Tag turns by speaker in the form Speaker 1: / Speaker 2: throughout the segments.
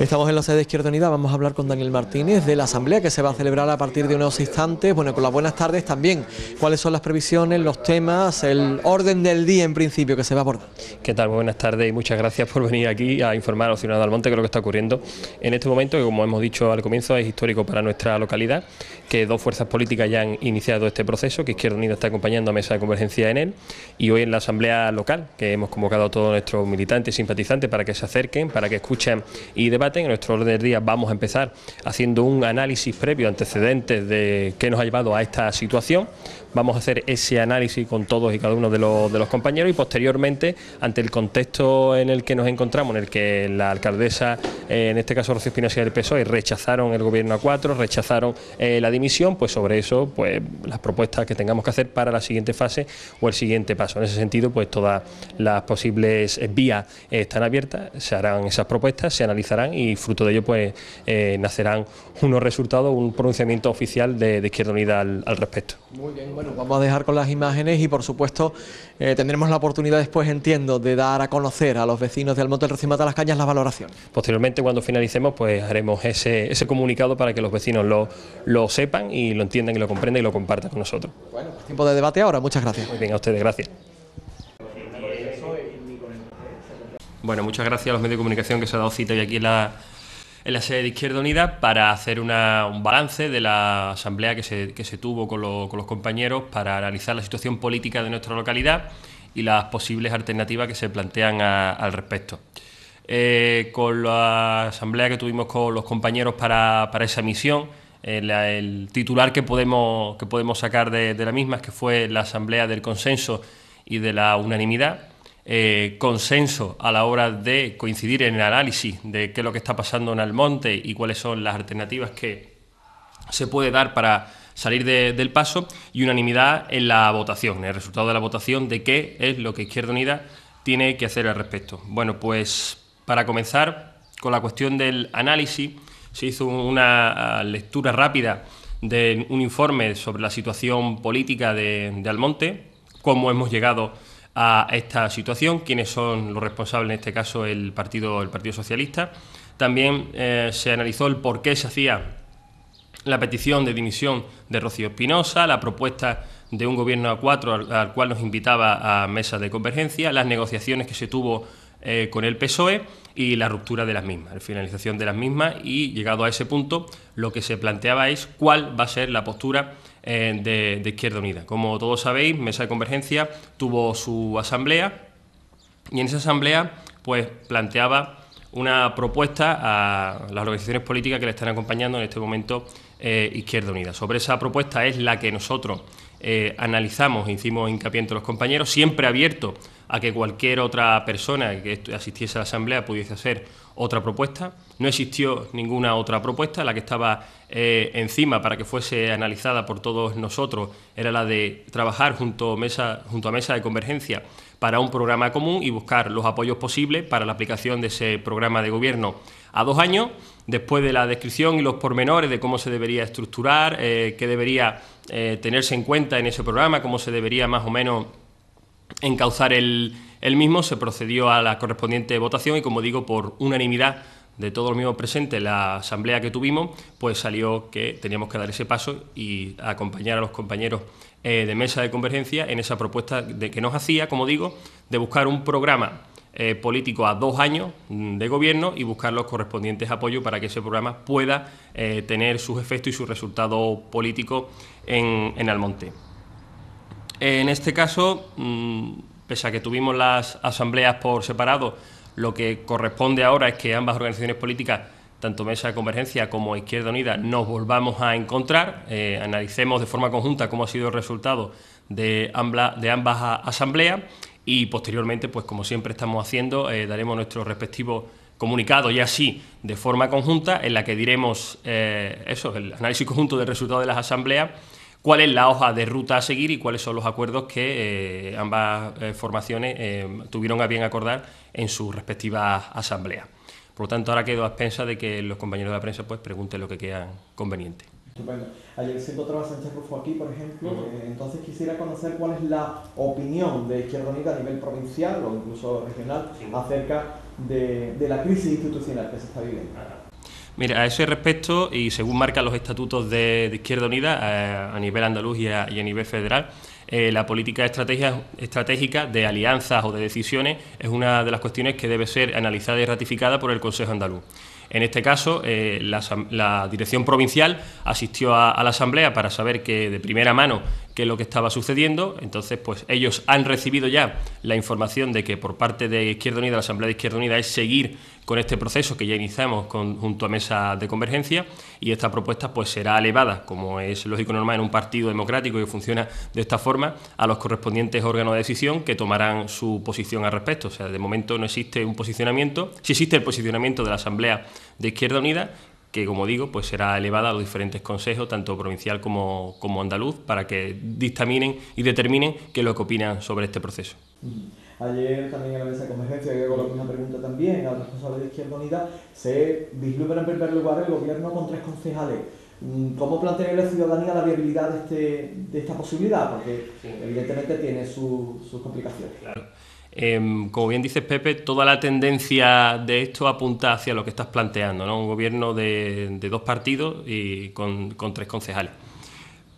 Speaker 1: Estamos en la sede de Izquierda Unida, vamos a hablar con Daniel Martínez de la asamblea que se va a celebrar a partir de unos instantes. Bueno, con las buenas tardes también. ¿Cuáles son las previsiones, los temas, el orden del día en principio que se va a abordar? ¿Qué tal? Muy buenas tardes y muchas gracias por venir aquí a informar a
Speaker 2: los ciudadanos del Monte de lo que está ocurriendo en este momento, que como hemos dicho al comienzo es histórico para nuestra localidad, que dos fuerzas políticas ya han iniciado este proceso, que Izquierda Unida está acompañando a Mesa de Convergencia en él, y hoy en la asamblea local, que hemos convocado a todos nuestros militantes y simpatizantes para que se acerquen, para que escuchen y debate. En nuestro orden del día vamos a empezar haciendo un análisis previo, antecedentes de qué nos ha llevado a esta situación. Vamos a hacer ese análisis con todos y cada uno de los, compañeros y posteriormente, ante el contexto en el que nos encontramos, en el que la alcaldesa, eh, en este caso Rocío Espinosa del PSOE, rechazaron el gobierno a cuatro, rechazaron eh, la dimisión, pues sobre eso, pues las propuestas que tengamos que hacer para la siguiente fase o el siguiente paso. En ese sentido, pues todas las posibles vías eh, están abiertas, se harán esas propuestas, se analizarán y fruto de ello pues eh, nacerán unos resultados, un pronunciamiento
Speaker 1: oficial de, Izquierda Unida al, respecto. Muy bien, bueno, vamos a dejar con las imágenes y por supuesto eh, tendremos la oportunidad después, entiendo, de dar a conocer a los vecinos de Almonte del Rocimata de las Cañas las
Speaker 2: valoraciones. Posteriormente, cuando finalicemos, pues haremos ese, comunicado para que los vecinos lo, sepan y lo entiendan y lo comprendan y lo compartan con nosotros. Bueno, pues, tiempo de debate ahora, muchas gracias. Muy bien, a ustedes, gracias. Bueno, muchas gracias a los medios de comunicación que se ha dado cita hoy aquí en la, en la sede de Izquierda Unida para hacer un balance de la asamblea que se, que se tuvo con, con los compañeros para analizar la situación política de nuestra localidad y las posibles alternativas que se plantean al respecto. Eh, con la asamblea que tuvimos con los compañeros para, esa misión, eh, el titular que podemos, que podemos sacar de, de la misma es que fue la asamblea del consenso y de la unanimidad eh, consenso a la hora de coincidir en el análisis de qué es lo que está pasando en Almonte y cuáles son las alternativas que se puede dar para salir del paso y unanimidad en la votación, en el resultado de la votación de qué es lo que Izquierda Unida tiene que hacer al respecto. Bueno, pues para comenzar con la cuestión del análisis, se hizo una lectura rápida de un informe sobre la situación política de, Almonte, cómo hemos llegado a esta situación, quiénes son los responsables, en este caso el Partido, el partido Socialista. También eh, se analizó el por qué se hacía la petición de dimisión de Rocío Espinosa, la propuesta de un gobierno a cuatro al, cual nos invitaba a mesas de convergencia, las negociaciones que se tuvo eh, con el PSOE y la ruptura de las mismas, la finalización de las mismas y llegado a ese punto lo que se planteaba es cuál va a ser la postura eh, de, Izquierda Unida. Como todos sabéis, Mesa de Convergencia tuvo su asamblea y en esa asamblea pues planteaba una propuesta a las organizaciones políticas que le están acompañando en este momento eh, Izquierda Unida. Sobre esa propuesta es la que nosotros eh, analizamos e hicimos hincapié entre los compañeros, siempre abierto a que cualquier otra persona que asistiese a la asamblea pudiese hacer otra propuesta. No existió ninguna otra propuesta. La que estaba eh, encima para que fuese analizada por todos nosotros era la de trabajar junto, mesa, junto a mesa de convergencia para un programa común y buscar los apoyos posibles para la aplicación de ese programa de gobierno a dos años, después de la descripción y los pormenores de cómo se debería estructurar, eh, qué debería eh, tenerse en cuenta en ese programa, cómo se debería más o menos encauzar el, mismo, se procedió a la correspondiente votación y, como digo, por unanimidad de todos los miembros presentes en la asamblea que tuvimos, pues salió que teníamos que dar ese paso y acompañar a los compañeros eh, de mesa de convergencia en esa propuesta de, que nos hacía, como digo, de buscar un programa eh, político a dos años mm, de gobierno y buscar los correspondientes apoyos para que ese programa pueda eh, tener sus efectos y su resultado político en, en Almonte en este caso, mm, pese a que tuvimos las asambleas por separado, lo que corresponde ahora es que ambas organizaciones políticas, tanto Mesa de Convergencia como Izquierda Unida, nos volvamos a encontrar, eh, analicemos de forma conjunta cómo ha sido el resultado de, ambas asambleas y posteriormente, pues como siempre estamos haciendo, eh, daremos nuestro respectivo comunicado. y así de forma conjunta en la que diremos eh, eso, el análisis conjunto del resultado de las asambleas cuál es la hoja de ruta a seguir y cuáles son los acuerdos que eh, ambas eh, formaciones eh, tuvieron a bien acordar en sus respectivas asambleas. Por lo tanto, ahora quedo a expensa de que los compañeros de la prensa pues pregunten lo que quedan conveniente.
Speaker 1: Estupendo. Ayer se encontraba Sánchez Rufo aquí, por ejemplo. Entonces quisiera conocer cuál es la opinión de Izquierda Unida a nivel provincial o incluso regional acerca de la crisis institucional que se está viviendo. Ah.
Speaker 2: Mira, a ese respecto, y según marcan los estatutos de, Izquierda Unida eh, a, nivel andaluz y a, nivel federal, eh, la política estratégica de alianzas o de decisiones es una de las cuestiones que debe ser analizada y ratificada por el Consejo Andaluz. En este caso, eh, la, dirección provincial asistió a, la Asamblea para saber que de primera mano ...que es lo que estaba sucediendo. Entonces, pues ellos han recibido ya la información de que por parte de Izquierda Unida, la Asamblea de Izquierda Unida, es seguir con este proceso que ya iniciamos junto a Mesa de Convergencia y esta propuesta pues será elevada, como es lógico normal en un partido democrático que funciona de esta forma, a los correspondientes órganos de decisión que tomarán su posición al respecto. O sea, de momento no existe un posicionamiento, si existe el posicionamiento de la Asamblea de Izquierda Unida, que como digo, pues será elevada a los diferentes consejos, tanto provincial como, como andaluz, para que dictaminen y determinen qué es lo que opinan sobre este
Speaker 1: proceso. Ayer también en la mesa de convergencia, que es una pregunta también, a la responsable de Izquierda Unida, se vislumbra en primer lugar el gobierno con tres concejales. Mm, ¿Cómo plantea la ciudadanía la viabilidad de, este, de esta posibilidad? Porque evidentemente tiene sus complicaciones.
Speaker 2: Em, como bien dices, Pepe, toda la tendencia de esto apunta hacia lo que estás planteando, ¿no? Un gobierno de, dos partidos y con, tres concejales.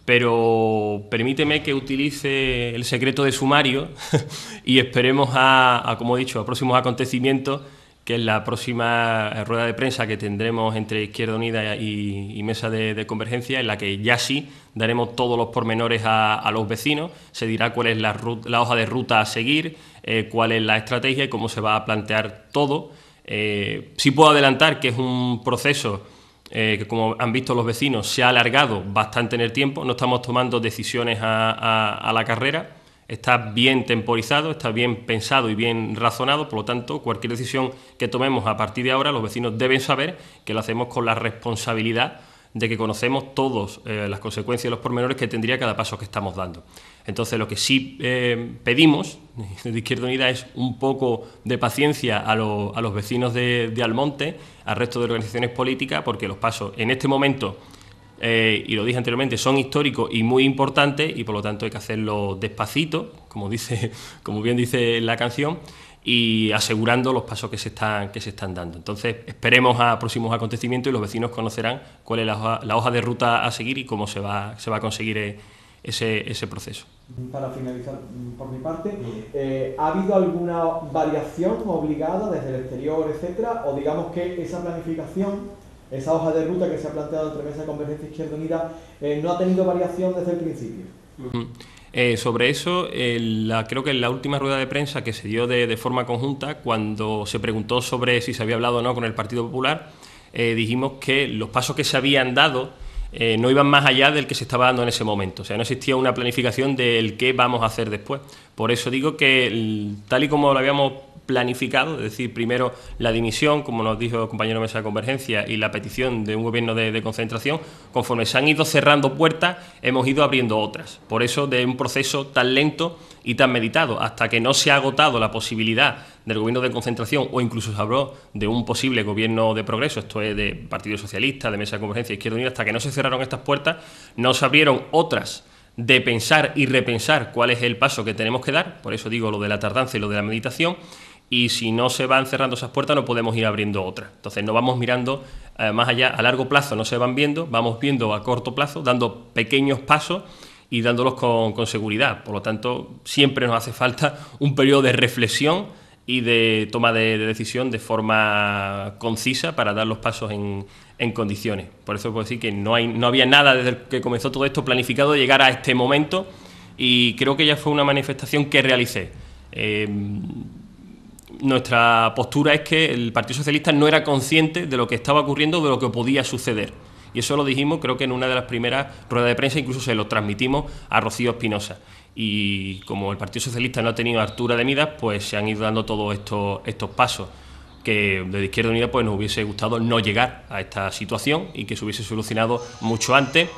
Speaker 2: Pero permíteme que utilice el secreto de sumario y esperemos a como he dicho, a próximos acontecimientos que es la próxima eh, rueda de prensa que tendremos entre Izquierda Unida y, Mesa de, Convergencia, en la que ya sí daremos todos los pormenores a, los vecinos, se dirá cuál es la, hoja de ruta a seguir, eh, cuál es la estrategia y cómo se va a plantear todo. Eh, sí puedo adelantar que es un proceso que, como han visto los vecinos, se ha alargado bastante en el tiempo, no estamos tomando decisiones a la carrera está bien temporizado, está bien pensado y bien razonado, por lo tanto, cualquier decisión que tomemos a partir de ahora, los vecinos deben saber que lo hacemos con la responsabilidad de que conocemos todas eh, las consecuencias y los pormenores que tendría cada paso que estamos dando. Entonces, lo que sí eh, pedimos de Izquierda Unida es un poco de paciencia a, los vecinos de, de Almonte, al resto de organizaciones políticas, porque los pasos en este momento eh, y lo dije anteriormente, son históricos y muy importantes y por lo tanto hay que hacerlo despacito, como, dice, como bien dice la canción, y asegurando los pasos que se están, que se están dando. Entonces esperemos a próximos acontecimientos y los vecinos conocerán cuál es la hoja, de ruta a seguir y cómo se va, se va a conseguir ese, proceso.
Speaker 1: Para finalizar, por mi parte, eh, ¿ha habido alguna variación obligada desde el exterior, etcétera? O digamos que esa planificación esa hoja de ruta que se ha planteado entre Mesa de Convergencia Izquierda Unida eh, no ha tenido variación desde el principio.
Speaker 2: Eh, sobre eso, la, creo que en la última rueda de prensa que se dio de, forma conjunta, cuando se preguntó sobre si se había hablado o no con el Partido Popular, eh, dijimos que los pasos que se habían dado no iban más allá del que se estaba dando en ese momento. O sea, no existía una planificación del qué vamos a hacer después. Por eso digo que, tal y como lo habíamos planificado, es decir, primero la dimisión, como nos dijo el compañero Mesa de Convergencia, y la petición de un gobierno de, concentración, conforme se han ido cerrando puertas, hemos ido abriendo otras. Por eso, de un proceso tan lento y tan meditado, hasta que no se ha agotado la posibilidad del gobierno de concentración o incluso se habló de un posible gobierno de progreso, esto es de Partido Socialista, de Mesa de Convergencia, Izquierda Unida, hasta que no se cerraron estas puertas, no se abrieron otras de pensar y repensar cuál es el paso que tenemos que dar, por eso digo lo de la tardanza y lo de la meditación, y si no se van cerrando esas puertas no podemos ir abriendo otras. Entonces no vamos mirando eh, más allá, a largo plazo no se van viendo, vamos viendo a corto plazo, dando pequeños pasos y dándolos con, seguridad. Por lo tanto, siempre nos hace falta un periodo de reflexión y de toma de, decisión de forma concisa para dar los pasos en, en, condiciones. Por eso puedo decir que no, hay, no había nada desde que comenzó todo esto planificado de llegar a este momento y creo que ya fue una manifestación que realicé. Eh, nuestra postura es que el Partido Socialista no era consciente de lo que estaba ocurriendo, de lo que podía suceder. Y eso lo dijimos, creo que en una de las primeras ruedas de prensa, incluso se lo transmitimos a Rocío Espinosa. Y como el Partido Socialista no ha tenido altura de midas... pues se han ido dando todos estos, estos pasos que desde Izquierda Unida pues, nos hubiese gustado no llegar a esta situación y que se hubiese solucionado mucho antes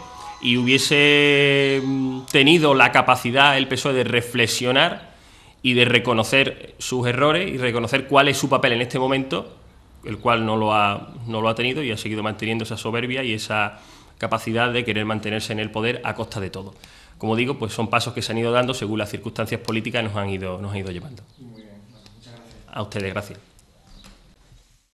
Speaker 2: y hubiese mm, tenido la capacidad el PSOE de reflexionar y de reconocer sus errores y reconocer cuál es su papel en este momento, el cual no lo ha, no lo ha tenido y ha seguido manteniendo esa soberbia y esa capacidad de querer mantenerse en el poder a costa de todo. Como digo, pues son pasos que se han ido dando según las circunstancias políticas nos han ido, nos han ido llevando. Muy bien. A ustedes, gracias.